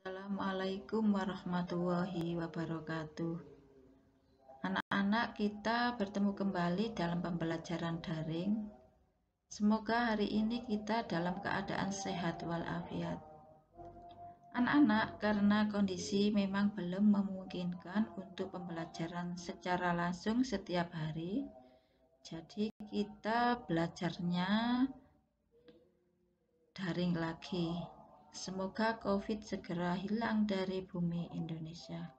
Assalamualaikum warahmatullahi wabarakatuh. Anak-anak kita bertemu kembali dalam pembelajaran daring. Semoga hari ini kita dalam keadaan sehat walafiat. Anak-anak, karena kondisi memang belum memungkinkan untuk pembelajaran secara langsung setiap hari, jadi kita belajarnya daring lagi. Semoga COVID segera hilang dari bumi Indonesia.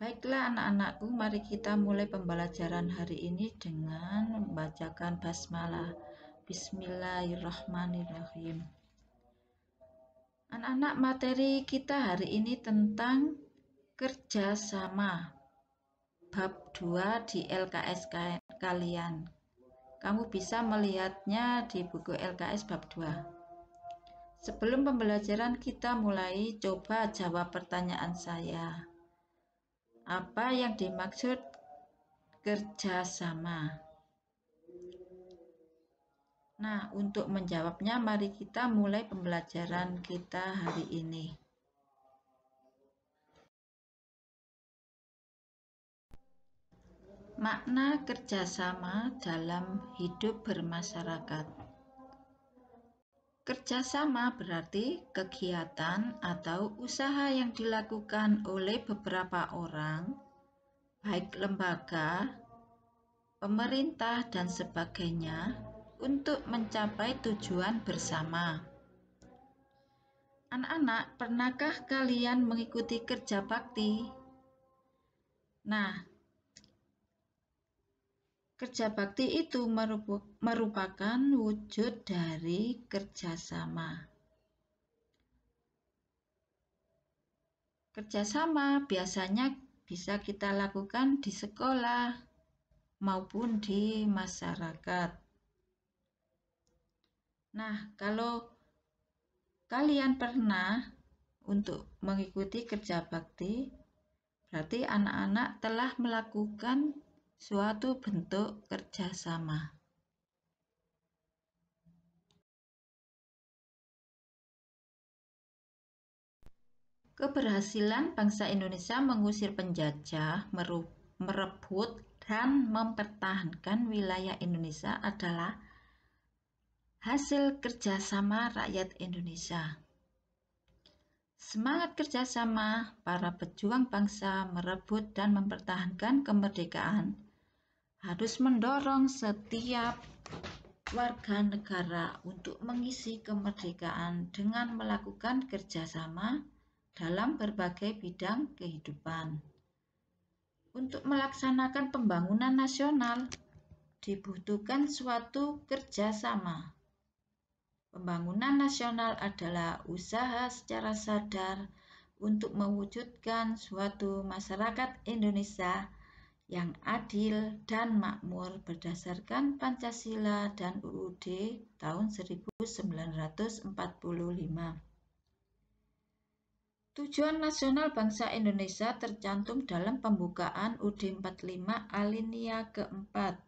Baiklah anak-anakku, mari kita mulai pembelajaran hari ini dengan membacakan basmalah. Bismillahirrahmanirrahim. Anak-anak, materi kita hari ini tentang kerjasama bab 2 di LKS kalian. Kamu bisa melihatnya di buku LKS bab 2. Sebelum pembelajaran kita mulai, coba jawab pertanyaan saya. Apa yang dimaksud kerjasama? Nah, untuk menjawabnya, mari kita mulai pembelajaran kita hari ini. Makna kerjasama dalam hidup bermasyarakat. Kerjasama berarti kegiatan atau usaha yang dilakukan oleh beberapa orang, baik lembaga, pemerintah, dan sebagainya, untuk mencapai tujuan bersama. Anak-anak, pernahkah kalian mengikuti kerja bakti? Nah, Kerja bakti itu merupakan wujud dari kerjasama. Kerjasama biasanya bisa kita lakukan di sekolah maupun di masyarakat. Nah, kalau kalian pernah untuk mengikuti kerja bakti, berarti anak-anak telah melakukan suatu bentuk kerjasama. Keberhasilan bangsa Indonesia mengusir penjajah, merebut, dan mempertahankan wilayah Indonesia adalah hasil kerjasama rakyat Indonesia. Semangat kerjasama para pejuang bangsa merebut dan mempertahankan kemerdekaan harus mendorong setiap warga negara untuk mengisi kemerdekaan dengan melakukan kerjasama dalam berbagai bidang kehidupan. Untuk melaksanakan pembangunan nasional, dibutuhkan suatu kerjasama. Pembangunan nasional adalah usaha secara sadar untuk mewujudkan suatu masyarakat Indonesia yang adil dan makmur berdasarkan Pancasila dan UUD tahun 1945. Tujuan nasional bangsa Indonesia tercantum dalam pembukaan UD 45 alinia keempat.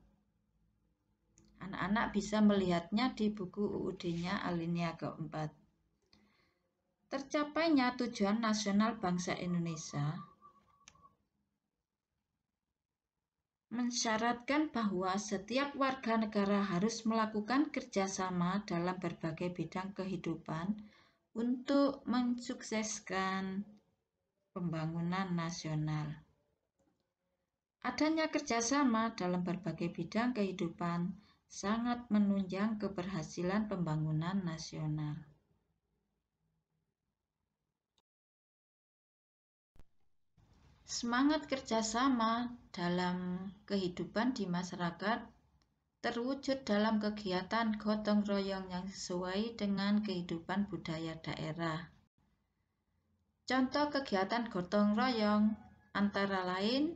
Anak-anak bisa melihatnya di buku UUD-nya alinea keempat. Tercapainya tujuan nasional bangsa Indonesia mensyaratkan bahwa setiap warga negara harus melakukan kerjasama dalam berbagai bidang kehidupan untuk mensukseskan pembangunan nasional. Adanya kerjasama dalam berbagai bidang kehidupan sangat menunjang keberhasilan pembangunan nasional. Semangat kerjasama dalam kehidupan di masyarakat terwujud dalam kegiatan gotong royong yang sesuai dengan kehidupan budaya daerah. Contoh kegiatan gotong royong antara lain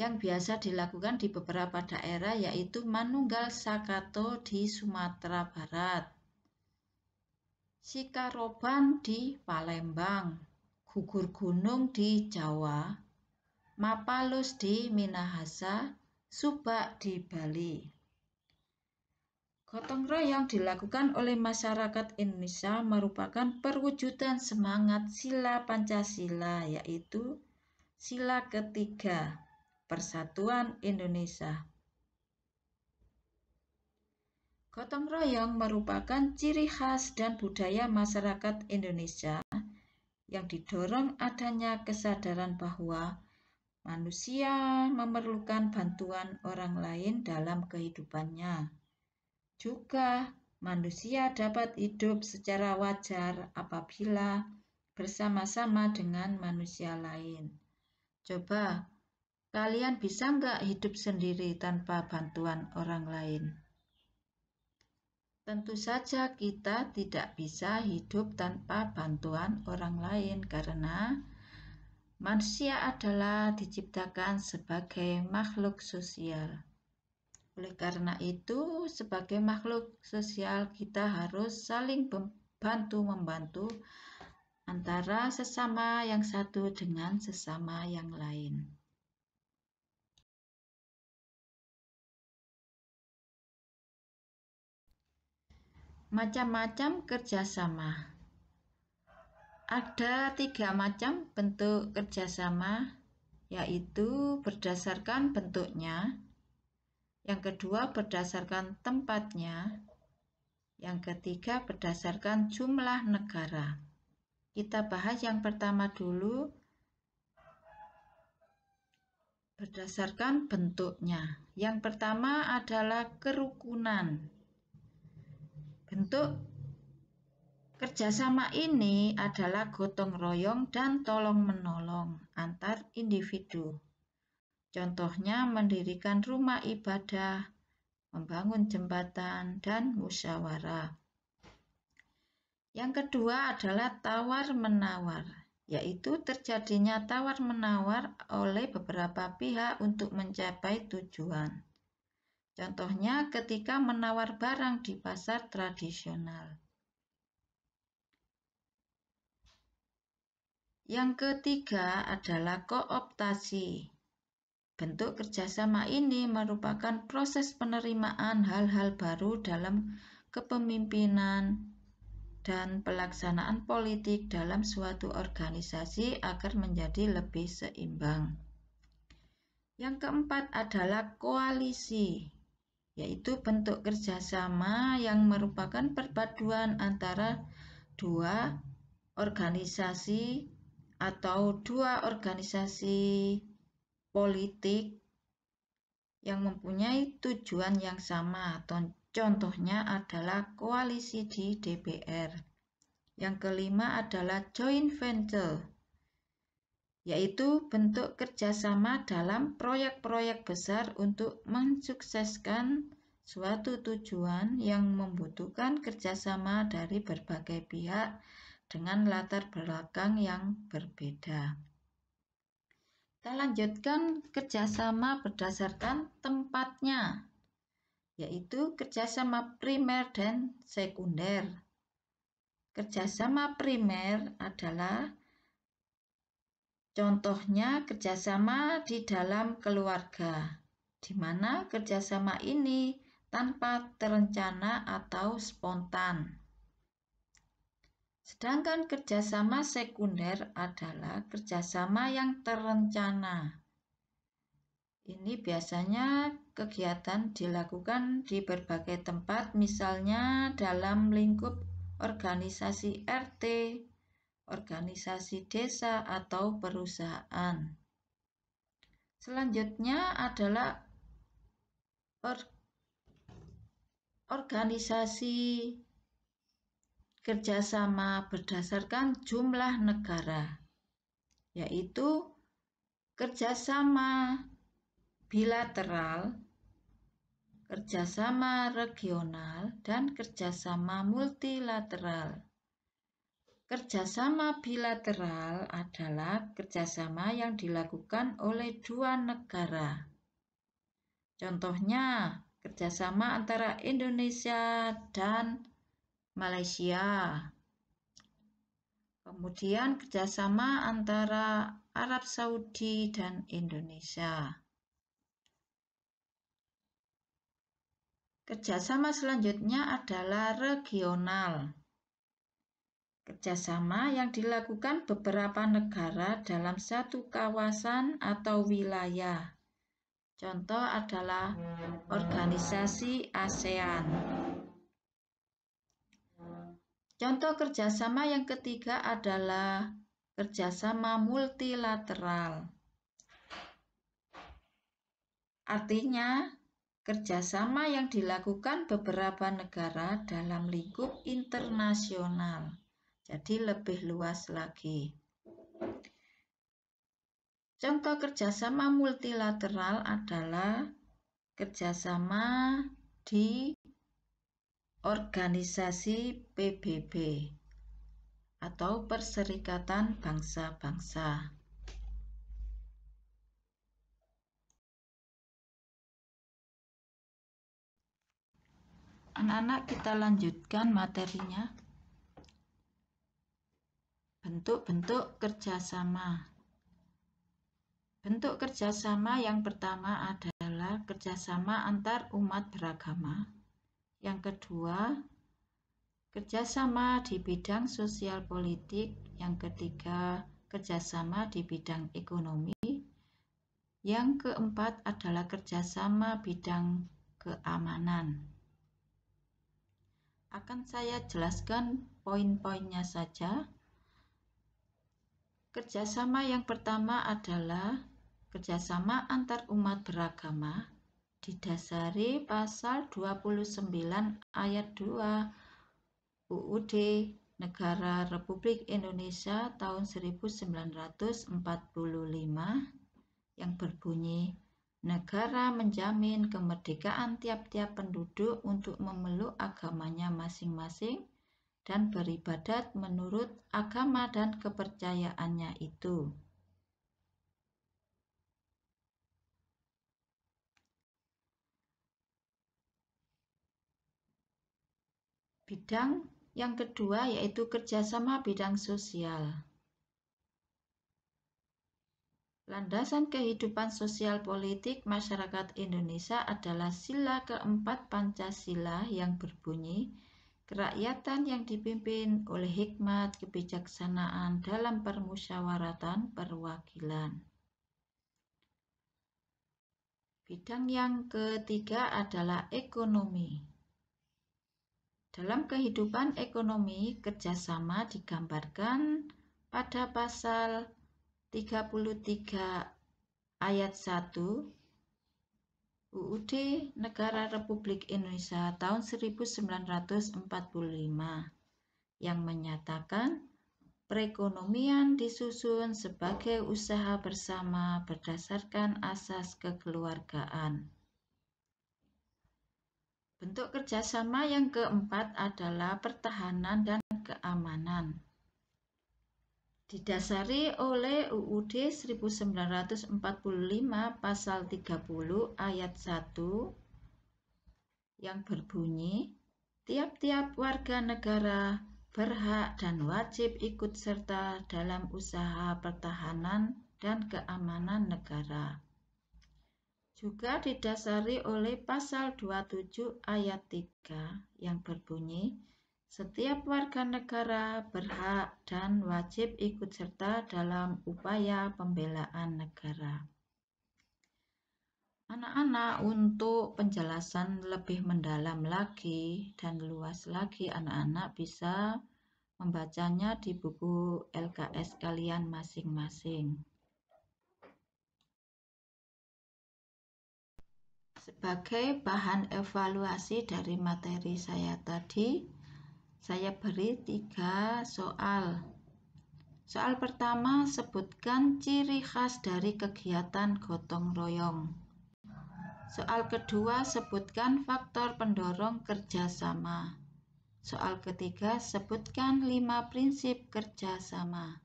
yang biasa dilakukan di beberapa daerah yaitu Manunggal Sakato di Sumatera Barat, Sikaroban di Palembang, gugur gunung di Jawa, Mapalus di Minahasa, Subak di Bali. Gotong royong dilakukan oleh masyarakat Indonesia merupakan perwujudan semangat sila Pancasila yaitu sila ketiga Persatuan Indonesia. Gotong royong merupakan ciri khas dan budaya masyarakat Indonesia yang didorong adanya kesadaran bahwa manusia memerlukan bantuan orang lain dalam kehidupannya. Juga, manusia dapat hidup secara wajar apabila bersama-sama dengan manusia lain. Coba, kalian bisa nggak hidup sendiri tanpa bantuan orang lain? Tentu saja kita tidak bisa hidup tanpa bantuan orang lain karena manusia adalah diciptakan sebagai makhluk sosial. Oleh karena itu, sebagai makhluk sosial kita harus saling membantu membantu antara sesama yang satu dengan sesama yang lain. Macam-macam kerjasama Ada tiga macam bentuk kerjasama Yaitu berdasarkan bentuknya Yang kedua berdasarkan tempatnya Yang ketiga berdasarkan jumlah negara Kita bahas yang pertama dulu berdasarkan bentuknya. Yang pertama adalah kerukunan. Bentuk kerjasama ini adalah gotong royong dan tolong-menolong antar individu. Contohnya mendirikan rumah ibadah, membangun jembatan, dan musyawarah. Yang kedua adalah tawar-menawar, yaitu terjadinya tawar-menawar oleh beberapa pihak untuk mencapai tujuan. Contohnya ketika menawar barang di pasar tradisional. Yang ketiga adalah kooptasi. Bentuk kerjasama ini merupakan proses penerimaan hal-hal baru dalam kepemimpinan dan pelaksanaan politik dalam suatu organisasi agar menjadi lebih seimbang. Yang keempat adalah koalisi yaitu bentuk kerjasama yang merupakan perpaduan antara dua organisasi atau dua organisasi politik yang mempunyai tujuan yang sama. atau Contohnya adalah koalisi di DPR. Yang kelima adalah joint venture yaitu bentuk kerjasama dalam proyek-proyek besar untuk mensukseskan suatu tujuan yang membutuhkan kerjasama dari berbagai pihak dengan latar belakang yang berbeda. Kita lanjutkan kerjasama berdasarkan tempatnya, yaitu kerjasama primer dan sekunder. Kerjasama primer adalah Contohnya kerjasama di dalam keluarga, di mana kerjasama ini tanpa terencana atau spontan. Sedangkan kerjasama sekunder adalah kerjasama yang terencana. Ini biasanya kegiatan dilakukan di berbagai tempat, misalnya dalam lingkup organisasi RT, organisasi desa atau perusahaan. Selanjutnya adalah or, organisasi kerjasama berdasarkan jumlah negara, yaitu kerjasama bilateral, kerjasama regional, dan kerjasama multilateral. Kerjasama bilateral adalah kerjasama yang dilakukan oleh dua negara. Contohnya, kerjasama antara Indonesia dan Malaysia. Kemudian kerjasama antara Arab Saudi dan Indonesia. Kerjasama selanjutnya adalah regional kerjasama yang dilakukan beberapa negara dalam satu kawasan atau wilayah. Contoh adalah organisasi ASEAN. Contoh kerjasama yang ketiga adalah kerjasama multilateral. Artinya, kerjasama yang dilakukan beberapa negara dalam lingkup internasional jadi lebih luas lagi. Contoh kerjasama multilateral adalah kerjasama di organisasi PBB atau Perserikatan Bangsa-Bangsa. Anak-anak kita lanjutkan materinya bentuk-bentuk kerjasama. Bentuk kerjasama yang pertama adalah kerjasama antar umat beragama. Yang kedua, kerjasama di bidang sosial politik. Yang ketiga, kerjasama di bidang ekonomi. Yang keempat adalah kerjasama bidang keamanan. Akan saya jelaskan poin-poinnya saja. Kerjasama yang pertama adalah kerjasama antar umat beragama didasari pasal 29 ayat 2 UUD Negara Republik Indonesia tahun 1945 yang berbunyi Negara menjamin kemerdekaan tiap-tiap penduduk untuk memeluk agamanya masing-masing dan beribadat menurut agama dan kepercayaannya itu. Bidang yang kedua yaitu kerjasama bidang sosial. Landasan kehidupan sosial politik masyarakat Indonesia adalah sila keempat Pancasila yang berbunyi, Kerakyatan yang dipimpin oleh hikmat kebijaksanaan dalam permusyawaratan perwakilan. Bidang yang ketiga adalah ekonomi. Dalam kehidupan ekonomi, kerjasama digambarkan pada pasal 33 ayat 1 UUD Negara Republik Indonesia tahun 1945 yang menyatakan perekonomian disusun sebagai usaha bersama berdasarkan asas kekeluargaan. Bentuk kerjasama yang keempat adalah pertahanan dan keamanan didasari oleh UUD 1945 pasal 30 ayat 1 yang berbunyi tiap-tiap warga negara berhak dan wajib ikut serta dalam usaha pertahanan dan keamanan negara. Juga didasari oleh pasal 27 ayat 3 yang berbunyi setiap warga negara berhak dan wajib ikut serta dalam upaya pembelaan negara. Anak-anak, untuk penjelasan lebih mendalam lagi dan luas lagi, anak-anak bisa membacanya di buku LKS kalian masing-masing. Sebagai bahan evaluasi dari materi saya tadi, saya beri tiga soal. Soal pertama, sebutkan ciri khas dari kegiatan gotong royong. Soal kedua, sebutkan faktor pendorong kerjasama. Soal ketiga, sebutkan lima prinsip kerjasama.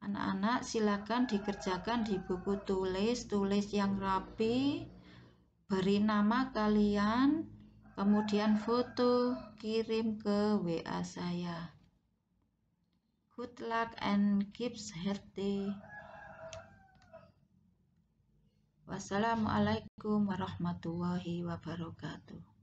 Anak-anak silakan dikerjakan di buku tulis, tulis yang rapi, beri nama kalian, kemudian foto kirim ke WA saya good luck and keeps healthy wassalamualaikum warahmatullahi wabarakatuh